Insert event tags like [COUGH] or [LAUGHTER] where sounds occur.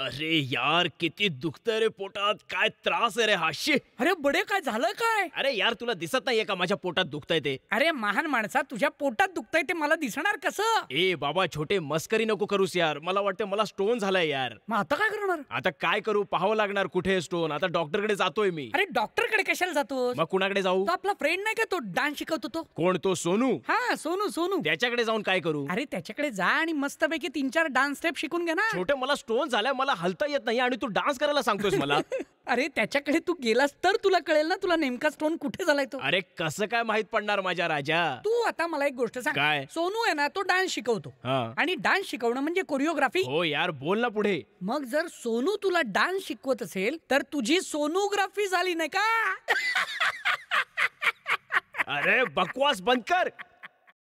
अरे यार किती दुखतंय रे पोटात काय त्रास आहे रे हाशी अरे बडे काय झालं काय अरे यार तुला दिसत नाहीये का माझ्या पोटात दुखतंय ते अरे महान माणसा तुझ्या पोटात दुखतंय ते मला दिसणार कसं ए बाबा छोटे मस्करी नको करूस यार मला वाटतं मला स्टोन झालाय यार मग आता काय करणार आता काय करू पाहावं लागणार कुठे स्टोन आता डॉक्टर कडे जातोय मी अरे डॉक्टर कडे कशाला जातो मग कुणाकडे जाऊ आपला फ्रेंड नाही का तो डान्स शिकवत होतो कोण तो सोनू हा सोनू सोनू त्याच्याकडे जाऊन काय करू अरे त्याच्याकडे जा आणि मस्तपैकी तीन चार डान्स स्टेप शिकून घे ना छोटे मला स्टोन झालाय मला मला हलता येत नाही आणि तू डान्स करायला सांगतोस मला [LAUGHS] अरे त्याच्याकडे तू गेलास तर तुला कळेल ना तुला नेमका स्टोन कुठे झालाय तो अरे कसं काय माहित पडणार माझ्या राजा तू आता मला एक गोष्ट सांग काय सोनू आहे ना तो डान्स शिकवतो आणि डान्स शिकवणं म्हणजे कोरिओग्राफी हो यार बोल ना पुढे मग जर सोनू तुला डान्स शिकवत असेल तर तुझी सोनोग्राफी झाली नाही का [LAUGHS] अरे बकवास बंद कर